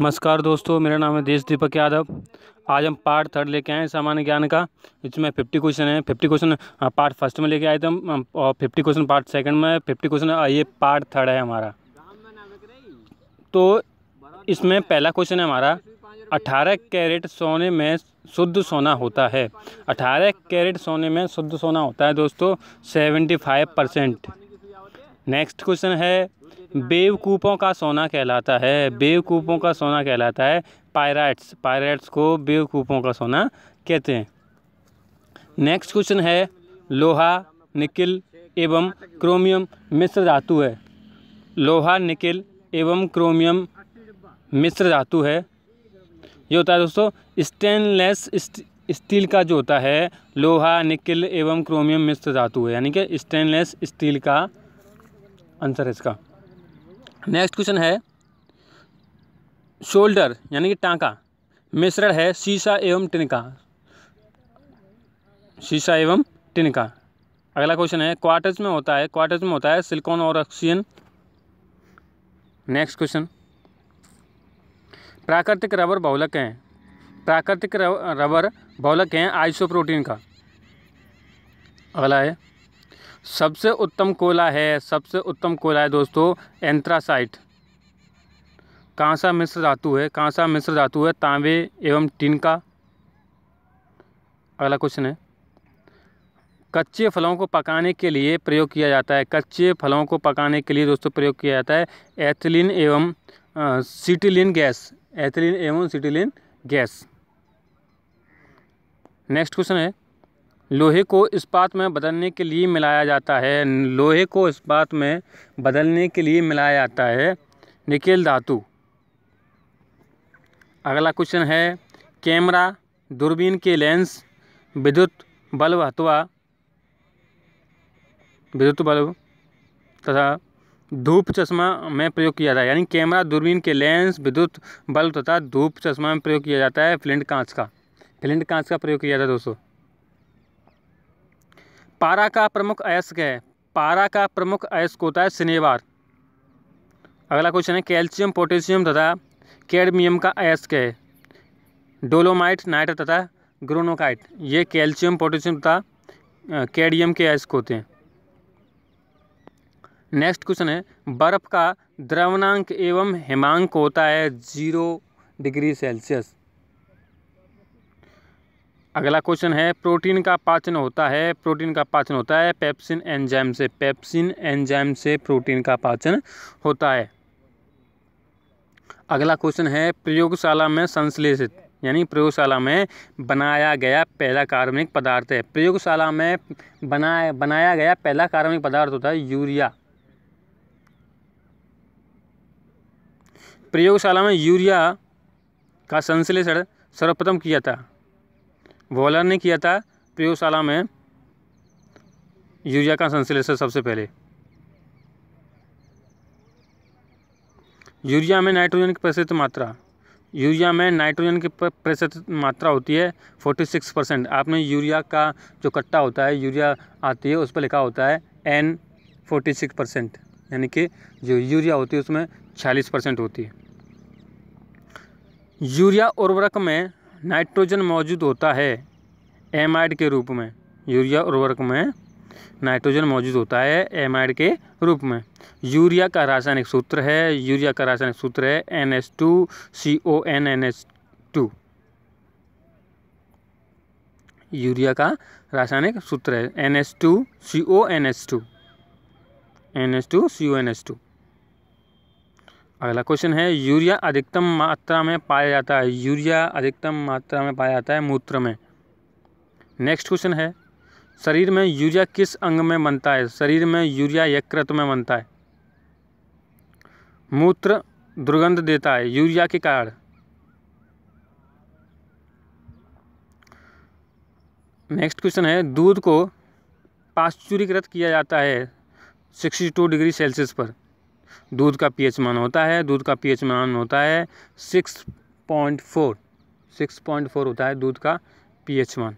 नमस्कार दोस्तों मेरा नाम है देश दीपक यादव आज हम पार्ट थर्ड लेके आए सामान्य ज्ञान का इसमें फिफ्टी क्वेश्चन है फिफ्टी क्वेश्चन पार्ट फर्स्ट में लेके आए थे हम और फिफ्टी क्वेश्चन पार्ट सेकंड में फिफ्टी क्वेश्चन हाँ, ये पार्ट थर्ड है हमारा तो इसमें पहला क्वेश्चन है हमारा अठारह कैरेट सोने में शुद्ध सोना होता है अठारह कैरेट सोने में शुद्ध सोना होता है दोस्तों seventy five percent next question है बेवकूफ़ों का सोना कहलाता है बेवकूफ़ों का सोना कहलाता है पायरेट्स पायरेट्स को बेवकूफ़ों का सोना कहते हैं नेक्स्ट क्वेश्चन है लोहा निकिल एवं क्रोमियम मिश्र धातु है लोहा निकिल एवं क्रोमियम मिश्र धातु है ये होता है दोस्तों स्टेनलेस स्टील का जो होता है लोहा निकिल एवं क्रोमियम मिश्र धातु है यानी कि स्टेनलेस स्टील का आंसर है इसका नेक्स्ट क्वेश्चन है शोल्डर यानी कि टाँका मिश्रण है शीशा एवं टिनका शीशा एवं टिनका अगला क्वेश्चन है क्वार्टर्स में होता है क्वार्टर्स में होता है सिलिकॉन और ऑक्सीजन नेक्स्ट क्वेश्चन प्राकृतिक रबर बहुलक हैं प्राकृतिक रबर बहुलक हैं आइसोप्रोटीन का अगला है सबसे उत्तम कोयला है सबसे उत्तम कोयला है दोस्तों एंथ्रासाइट कांसा मिश्र धातु है कांसा मिश्र धातु है तांबे एवं टिन का अगला क्वेश्चन है कच्चे फलों को पकाने के लिए प्रयोग किया जाता है कच्चे फलों को पकाने के लिए दोस्तों प्रयोग किया जाता है एथिलीन एवं सिटिलिन गैस एथिलीन एवं सिटिलिन गैस नेक्स्ट क्वेश्चन है लोहे को इस्पात में बदलने के लिए मिलाया जाता है लोहे को इस्पात में बदलने के लिए मिलाया जाता है निकेल धातु अगला क्वेश्चन है कैमरा दूरबीन के लेंस विद्युत बल्ब अथवा विद्युत बल्ब तथा धूप चश्मा में प्रयोग किया जाता है यानी कैमरा दूरबीन के लेंस विद्युत बल्ब तथा धूप चश्मा में प्रयोग किया जाता है फ्लिंट कांच का फ्लिंट कांच का प्रयोग किया जाता है दोस्तों पारा का प्रमुख अयस्क है पारा का प्रमुख अयस्क होता है सिनेवार अगला क्वेश्चन है कैल्शियम पोटेशियम तथा कैडमियम का अयस्क है डोलोमाइट नाइट तथा ग्रोनोकाइट ये कैल्शियम पोटेशियम तथा कैडियम के अयस्क होते हैं नेक्स्ट क्वेश्चन है बर्फ़ का द्रवणांक एवं हिमांक होता है जीरो डिग्री सेल्सियस अगला क्वेश्चन है प्रोटीन का पाचन होता है प्रोटीन का पाचन होता है पेप्सिन एंजाइम से पेप्सिन एंजाइम से प्रोटीन का पाचन होता है अगला क्वेश्चन है प्रयोगशाला में संश्लेषित यानी प्रयोगशाला में बनाया गया पहला कार्बनिक पदार्थ है प्रयोगशाला में बनाया बनाया गया पहला कार्बनिक पदार्थ होता है यूरिया प्रयोगशाला में यूरिया का संश्लेषण सर्वप्रथम किया था वॉलर ने किया था प्रयोगशाला तो में यूरिया का संश्लेषण सबसे पहले यूरिया में नाइट्रोजन की प्रतिशत मात्रा यूरिया में नाइट्रोजन की प्रतिशत मात्रा होती है फोर्टी सिक्स परसेंट आपने यूरिया का जो कट्टा होता है यूरिया आती है उस पर लिखा होता है एन फोर्टी सिक्स परसेंट यानी कि जो यूरिया होती है उसमें छियालीस परसेंट होती है यूरिया उर्वरक में नाइट्रोजन मौजूद होता है एमाइड के रूप में यूरिया उर्वरक में नाइट्रोजन मौजूद होता है एमाइड के रूप में यूरिया का रासायनिक सूत्र है यूरिया का रासायनिक सूत्र है N S two C O N N S two urea का रासायनिक सूत्र है N S two C O N S two N S two C O N S two अगला क्वेश्चन है यूरिया अधिकतम मात्रा में पाया जाता है यूरिया अधिकतम मात्रा में पाया जाता है मूत्र में नेक्स्ट क्वेश्चन है शरीर में यूरिया किस अंग में बनता है शरीर में यूरिया यकृत में बनता है मूत्र दुर्गंध देता है यूरिया के कारण नेक्स्ट क्वेश्चन है दूध को पाश्चुरीकृत किया जाता है सिक्सटी टू डिग्री सेल्सियस पर दूध का पीएच मान होता है दूध का पीएच मान होता है six point four six point four होता है दूध का पीएच मान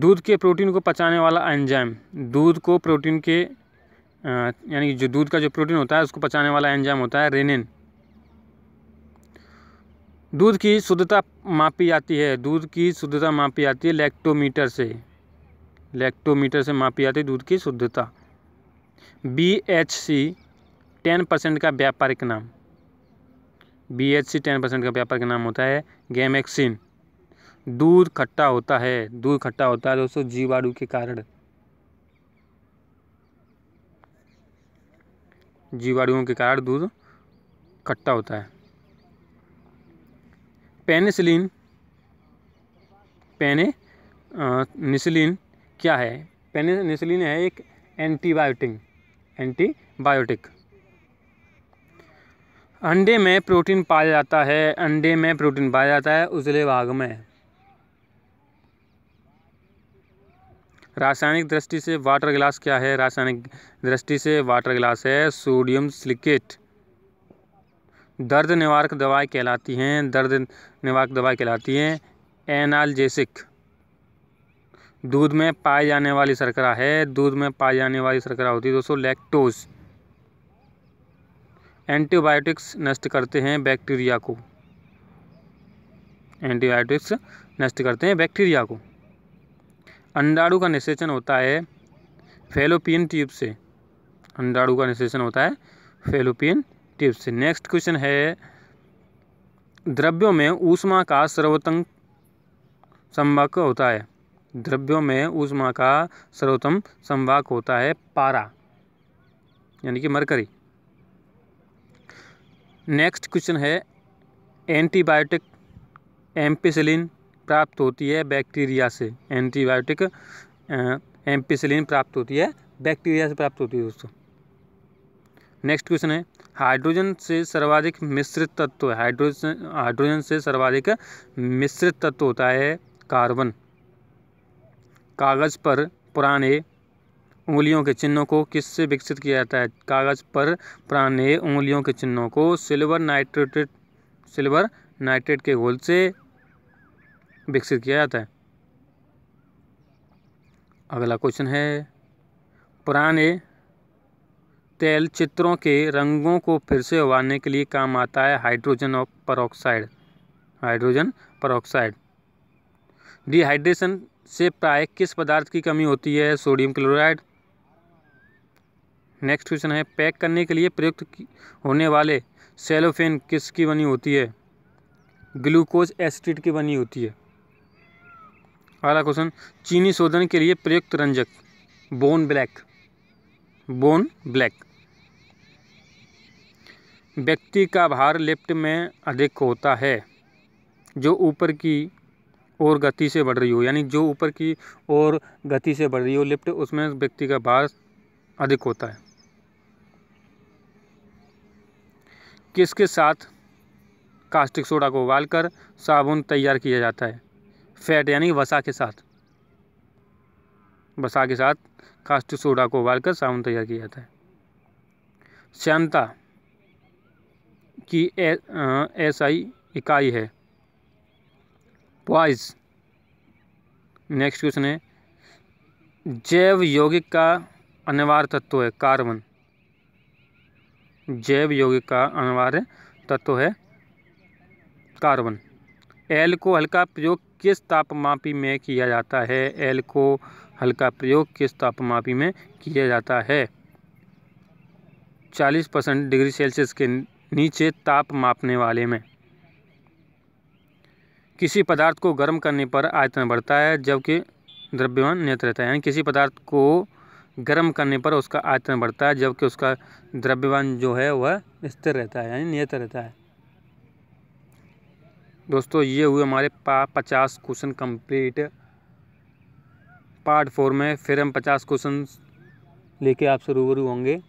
दूध के प्रोटीन को पचाने वाला एंजाइम दूध को प्रोटीन के यानी जो दूध का जो प्रोटीन होता है उसको पचाने वाला एंजाइम होता है रेनिन दूध की शुद्धता मापी जाती है दूध की शुद्धता मापी जाती है लैक्टोमीटर से लैक्टोमीटर से मापी जाती है दूध की शुद्धता B H C ten percent का व्यापारिक नाम B H C ten percent का व्यापारिक नाम होता है गैमेक्सिन दूध खट्टा होता है दूध खट्टा होता है दोस्तों जीवाणु के कारण जीवाणुओं के कारण दूध खट्टा होता है पेनिसिलिन पेने निसलिन क्या है पेनिसिलिन है एक एंटीबायोटिक एंटीबायोटिक अंडे में प्रोटीन पाया जाता है अंडे में प्रोटीन पाया जाता है उजले भाग में रासायनिक दृष्टि से वाटर ग्लास क्या है रासायनिक दृष्टि से वाटर ग्लास है सोडियम सिलिकेट दर्द निवारक दवाएं कहलाती हैं दर्द निवारक दवाएं कहलाती हैं एनालजेसिक दूध में पाए जाने वाली शर्करा है दूध में पाए जाने वाली शर्करा होती है दोस्तों लैक्टोज एंटीबायोटिक्स नष्ट करते हैं बैक्टीरिया को एंटीबायोटिक्स नष्ट करते हैं बैक्टीरिया को अंडाणु का निषेचन होता है फेलोपियन ट्यूब से अंडाणु का निषेचन होता है फेलोपियन ट्यूब से नेक्स्ट क्वेश्चन है द्रव्यों में ऊष्मा का सर्वोत्तम संपर्क होता है द्रव्यों में ऊष्मा का सर्वोत्तम संवाहक होता है पारा यानी कि मरकरी नेक्स्ट क्वेश्चन है एंटीबायोटिक एम्पिसिलिन प्राप्त होती है बैक्टीरिया से एंटीबायोटिक एम्पिसिलिन प्राप्त होती है बैक्टीरिया से प्राप्त होती है दोस्तों नेक्स्ट क्वेश्चन है हाइड्रोजन से सर्वाधिक मिश्रित तत्व हाइड्रोजन हाइड्रोजन से सर्वाधिक मिश्रित तत्व होता है कार्बन कागज़ पर पुराने उंगलियों के चिन्हों को किससे विकसित किया जाता है कागज़ पर पुराने उंगलियों के चिन्हों को सिल्वर नाइट्रेटेड सिल्वर नाइट्रेट के घोल से विकसित किया जाता है अगला क्वेश्चन है पुराने तेल चित्रों के रंगों को फिर से उबारने के लिए काम आता है हाइड्रोजन और परोक्साइड हाइड्रोजन परोक्साइड डिहाइड्रेशन से प्राय किस पदार्थ की कमी होती है सोडियम क्लोराइड नेक्स्ट क्वेश्चन है पैक करने के लिए प्रयुक्त होने वाले सेलोफेन किसकी बनी होती है ग्लूकोज एसिड की बनी होती है अगला क्वेश्चन चीनी शोधन के लिए प्रयुक्त रंजक बोन ब्लैक बोन ब्लैक व्यक्ति का भार लिफ्ट में अधिक होता है जो ऊपर की और गति से बढ़ रही हो यानी जो ऊपर की ओर गति से बढ़ रही हो लिफ्ट उसमें व्यक्ति का भार अधिक होता है किसके साथ कास्टिक सोडा को उबालकर साबुन तैयार किया जाता है फैट यानी वसा के साथ वसा के साथ कास्टिक सोडा को उबालकर साबुन तैयार किया जाता है श्यानता की एस आई इकाई है पॉइज नेक्स्ट क्वेश्चन है जैव यौगिक का अनिवार्य तत्व है कार्बन जैव यौगिक का अनिवार्य तत्व है कार्बन एल को हल्का प्रयोग किस तापमापी में किया जाता है एल को हल्का प्रयोग किस तापमापी में किया जाता है 40 परसेंट डिग्री सेल्सियस के नीचे ताप मापने वाले में किसी पदार्थ को गर्म करने पर आयतन बढ़ता है जबकि द्रव्यमान नियत रहता है यानी किसी पदार्थ को गर्म करने पर उसका आयतन बढ़ता है जबकि उसका द्रव्यमान जो है वह स्थिर रहता है यानी नियत रहता है दोस्तों ये हुए हमारे पा पचास क्वेश्चन कंप्लीट पार्ट फोर में फिर हम पचास क्वेश्चन लेके आपसे रूबरू होंगे